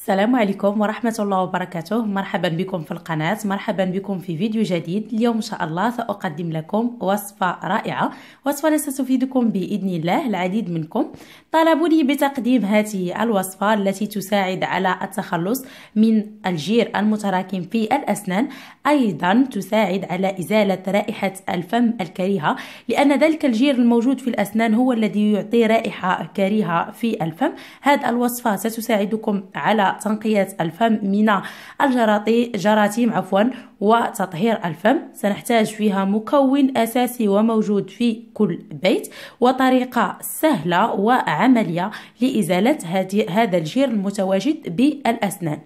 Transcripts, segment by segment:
السلام عليكم ورحمة الله وبركاته مرحبا بكم في القناة مرحبا بكم في فيديو جديد اليوم إن شاء الله سأقدم لكم وصفة رائعة وصفة ستفيدكم بإذن الله العديد منكم طالبوني بتقديم هذه الوصفة التي تساعد على التخلص من الجير المتراكم في الأسنان أيضا تساعد على إزالة رائحة الفم الكريهة لأن ذلك الجير الموجود في الأسنان هو الذي يعطي رائحة كريهة في الفم هذه الوصفة ستساعدكم على تنقية الفم من الجراثيم عفوا وتطهير الفم سنحتاج فيها مكون أساسي وموجود في كل بيت وطريقة سهلة وعملية لإزالة هذا الجير المتواجد بالأسنان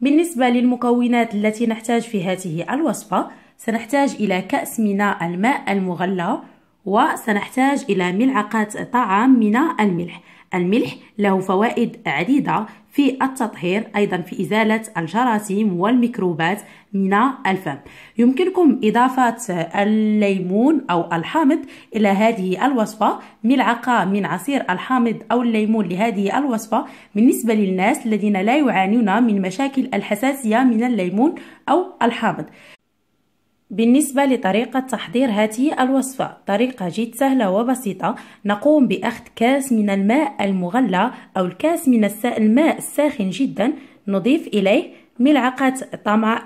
بالنسبة للمكونات التي نحتاج في هذه الوصفة سنحتاج إلى كأس من الماء المغلى وسنحتاج إلى ملعقة طعام من الملح الملح له فوائد عديدة في التطهير أيضا في إزالة الجراثيم والميكروبات من الفم يمكنكم إضافة الليمون أو الحامض إلى هذه الوصفة ملعقة من عصير الحامض أو الليمون لهذه الوصفة بالنسبة للناس الذين لا يعانون من مشاكل الحساسية من الليمون أو الحامض بالنسبة لطريقة تحضير هذه الوصفة طريقة جد سهلة وبسيطة نقوم بأخذ كاس من الماء المغلى أو الكاس من الماء الساخن جدا نضيف إليه ملعقة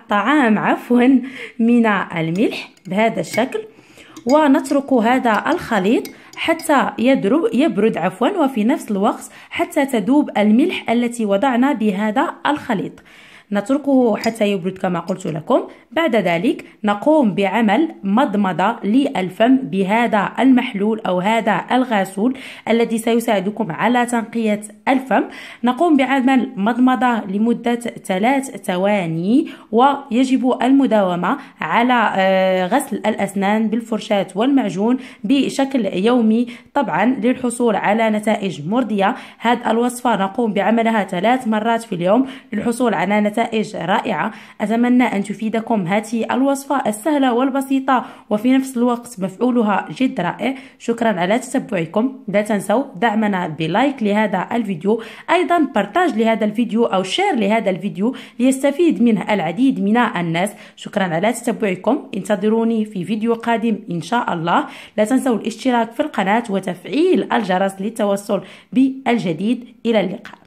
طعام عفوا من الملح بهذا الشكل ونترك هذا الخليط حتى يدرب يبرد عفوا وفي نفس الوقت حتى تذوب الملح التي وضعنا بهذا الخليط نتركه حتى يبرد كما قلت لكم بعد ذلك نقوم بعمل مضمضة للفم بهذا المحلول أو هذا الغسول الذي سيساعدكم على تنقية الفم نقوم بعمل مضمضة لمدة ثلاث ثواني ويجب المداومة على آه، غسل الأسنان بالفرشاة والمعجون بشكل يومي طبعا للحصول على نتائج مرضية هذه الوصفة نقوم بعملها ثلاث مرات في اليوم للحصول على نتائج نتائج رائعة أتمنى أن تفيدكم هذه الوصفة السهلة والبسيطة وفي نفس الوقت مفعولها جد رائع شكرا على تتبعكم لا تنسوا دعمنا بلايك لهذا الفيديو أيضا بارتاج لهذا الفيديو أو شير لهذا الفيديو ليستفيد منه العديد من الناس شكرا على تتبعكم انتظروني في فيديو قادم إن شاء الله لا تنسوا الاشتراك في القناة وتفعيل الجرس للتوصل بالجديد إلى اللقاء